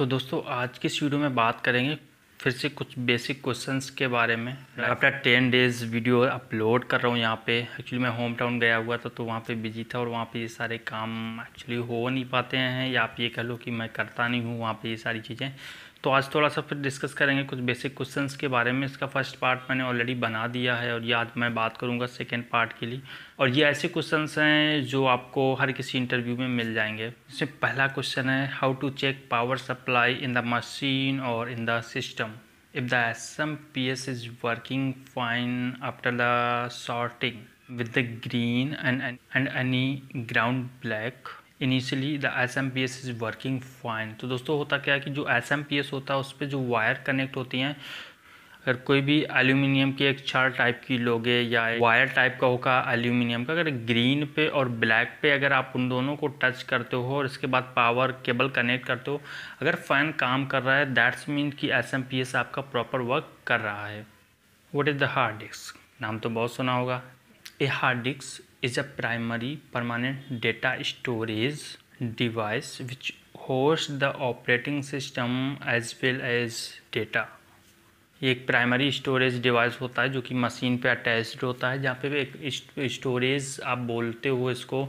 तो दोस्तों आज के इस वीडियो में बात करेंगे फिर से कुछ बेसिक क्वेश्चंस के बारे में आप टेन डेज़ वीडियो अपलोड कर रहा हूँ यहाँ पे एक्चुअली मैं होम टाउन गया हुआ था तो वहाँ पे बिजी था और वहाँ पे ये सारे काम एक्चुअली हो नहीं पाते हैं या आप ये कह लो कि मैं करता नहीं हूँ वहाँ पे ये सारी चीज़ें तो आज थोड़ा सा फिर डिस्कस करेंगे कुछ बेसिक क्वेश्चंस के बारे में इसका फर्स्ट पार्ट मैंने ऑलरेडी बना दिया है और ये आज मैं बात करूँगा सेकेंड पार्ट के लिए और ये ऐसे क्वेश्चंस हैं जो आपको हर किसी इंटरव्यू में मिल जाएंगे इसमें पहला क्वेश्चन है how to check power supply in the machine और in the system if the S M P S is working fine after the shorting with the green and and any ground black initially the S M P S is working fine तो दोस्तों होता क्या है कि जो S M P S होता है उस पर जो वायर कनेक्ट होती हैं अगर कोई भी एल्यूमिनियम की एक चार टाइप की लोगे या वायर टाइप का होगा एल्यूमिनियम का अगर ग्रीन पे और ब्लैक पे अगर आप उन दोनों को टच करते हो और इसके बाद पावर केबल कनेक्ट करते हो अगर फ़ैन काम कर रहा है दैट्स मीन कि एस आपका प्रॉपर वर्क कर रहा है what is the hard disk नाम तो बहुत सुना होगा a hard disk is a primary permanent data storage device which hosts the operating system as well as data एक प्राइमरी स्टोरेज डिवाइस होता है जो कि मशीन पे अटैच्ड होता है जहाँ पे एक स्टोरेज आप बोलते हो इसको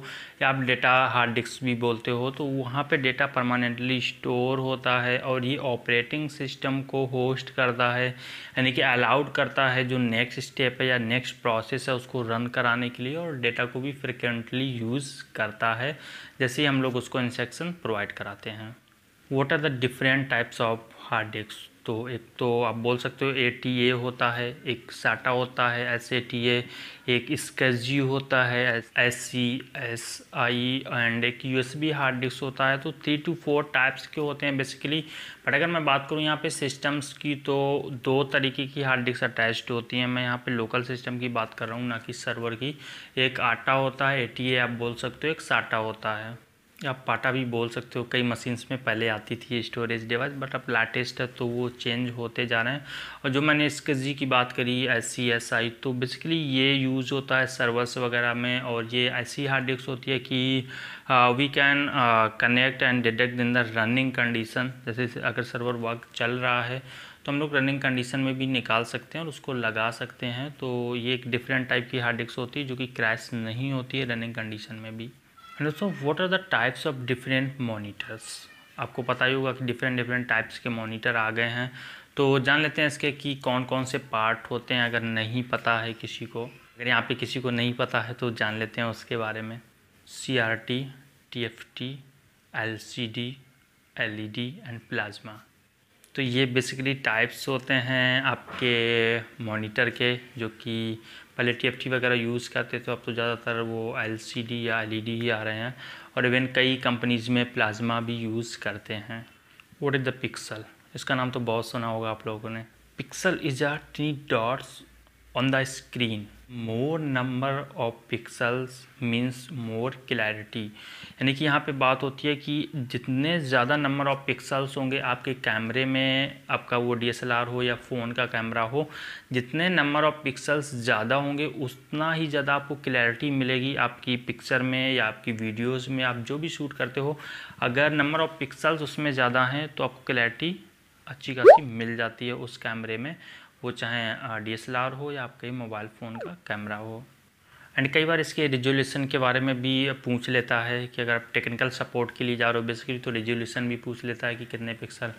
या आप डेटा हार्ड डिस्क भी बोलते हो तो वहाँ पे डेटा परमानेंटली स्टोर होता है और ये ऑपरेटिंग सिस्टम को होस्ट करता है यानी कि अलाउड करता है जो नेक्स्ट स्टेप है या नेक्स्ट प्रोसेस है उसको रन कराने के लिए और डेटा को भी फ्रिक्वेंटली यूज़ करता है जैसे हम लोग उसको इंस्ट्रक्शन प्रोवाइड कराते हैं what are the different types of hard disk तो एक तो आप बोल सकते हो ए टी ए होता है एक साटा होता है एस ए टी ए एक स्केच जी होता है S C S I and एक U S B hard disk होता है तो थ्री टू फोर टाइप्स के होते हैं बेसिकली बट अगर मैं बात करूँ यहाँ पे सिस्टम्स की तो दो तरीके की हार्ड डिस्क अटैच्ड होती हैं मैं यहाँ पे लोकल सिस्टम की बात कर रहा हूँ ना कि सर्वर की एक आटा होता है ए टी ए आप बोल सकते हो एक साटा होता है आप पाटा भी बोल सकते हो कई मशीन्स में पहले आती थी स्टोरेज डिवाइस बट अब लेटेस्ट है तो वो चेंज होते जा रहे हैं और जो मैंने इसके जी की बात करी एस सी एस आई तो बेसिकली ये यूज़ होता है सर्वर्स वगैरह में और ये ऐसी हार्ड डिस्क होती है कि we can connect and detect in the running condition जैसे अगर सर्वर वर्क चल रहा है तो हम लोग रनिंग कंडीशन में भी निकाल सकते हैं और उसको लगा सकते हैं तो ये एक डिफरेंट टाइप की हार्ड डिस्क होती है जो कि क्रैश नहीं होती है रनिंग कंडीशन में भी दोस्तों what are the types of different monitors आपको पता ही होगा कि डिफरेंट डिफरेंट टाइप्स के मॉनिटर आ गए हैं तो जान लेते हैं इसके कि कौन कौन से पार्ट होते हैं अगर नहीं पता है किसी को अगर यहाँ पे किसी को नहीं पता है तो जान लेते हैं उसके बारे में C R T T F T L C D L E D and plasma तो ये बेसिकली टाइप्स होते हैं आपके मॉनिटर के जो कि पहले टी वगैरह यूज़ करते थे अब तो ज़्यादातर वो एल या एल e ही आ रहे हैं और इवन कई कंपनीज़ में प्लाज्मा भी यूज़ करते हैं वोट इज़ द पिक्सल इसका नाम तो बहुत सुना होगा आप लोगों ने pixel is are three dots on the screen more number of pixels means more clarity यानी कि यहाँ पे बात होती है कि जितने ज़्यादा नंबर ऑफ पिक्सल्स होंगे आपके कैमरे में आपका वो आर हो या फ़ोन का कैमरा हो जितने नंबर ऑफ पिक्सल्स ज़्यादा होंगे उतना ही ज़्यादा आपको क्लैरिटी मिलेगी आपकी पिक्चर में या आपकी वीडियोज़ में आप जो भी शूट करते हो अगर नंबर ऑफ पिक्सल्स उसमें ज़्यादा हैं तो आपको क्लैरिटी अच्छी खासी मिल जाती है उस कैमरे में वो चाहे डी एस एल आर हो या आपके मोबाइल फ़ोन का कैमरा हो एंड कई बार इसके रिजोल्यूशन के बारे में भी पूछ लेता है कि अगर आप टेक्निकल सपोर्ट के लिए जा रहे हो बेसिकली तो रिजोल्यूशन भी पूछ लेता है कि कितने पिक्सल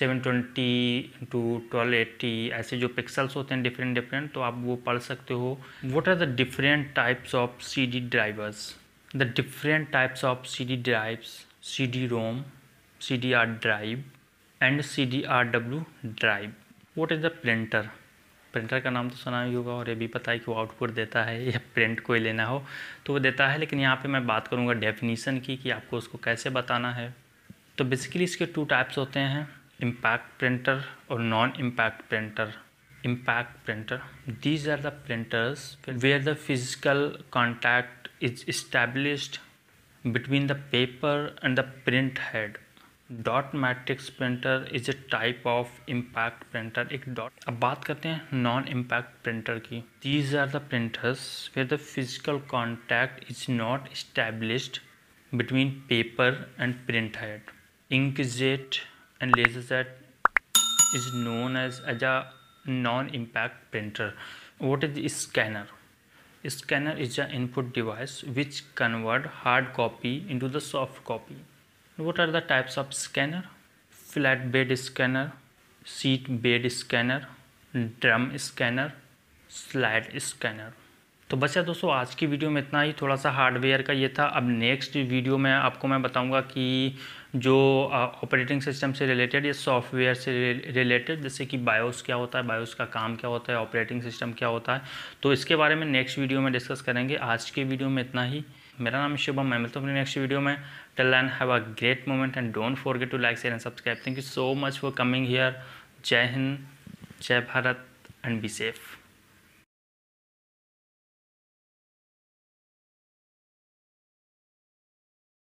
720 ट्वेंटी टू ट्वेल्व ऐसे जो पिक्सल्स होते हैं डिफरेंट डिफरेंट तो आप वो पढ़ सकते हो what are the different types of C D drivers the different types of C D drives C D ROM C D R drive and C D R W drive what is the printer printer का नाम तो सुना ही होगा और ये भी पता है कि वो आउटपुट देता है या प्रिंट कोई लेना हो तो वो देता है लेकिन यहाँ पे मैं बात करूँगा डेफिनेशन की कि आपको उसको कैसे बताना है तो बेसिकली इसके टू टाइप्स होते हैं इम्पैक्ट प्रिंटर और non impact printer impact printer these are the printers where the physical contact is established between the paper and the print head dot matrix printer is a type of impact printer एक dot अब बात करते हैं non impact printer की these are the printers where the physical contact is not established between paper and print head inkjet and laser jet is known as as a non impact printer what is scanner scanner is a input device which convert hard copy into the soft copy what are the types of scanner flat bed scanner seat bed scanner drum scanner slide scanner तो बस यार दोस्तों आज की video में इतना ही थोड़ा सा हार्डवेयर का ये था अब नेक्स्ट वीडियो में आपको मैं बताऊंगा कि जो ऑपरेटिंग सिस्टम से रिलेटेड या सॉफ्टवेयर से रिलेटेड जैसे कि बायोस क्या होता है बायोस का काम क्या होता है ऑपरेटिंग सिस्टम क्या होता है तो इसके बारे में नेक्स्ट वीडियो में डिस्कस करेंगे आज के वीडियो में इतना ही मेरा नाम शुभम मैं मिलता हूँ अपनी नेक्स्ट वीडियो में till and have a great moment and don't forget to like share and subscribe thank you so much for coming here जय हिंद जय भारत एंड बी सेफ़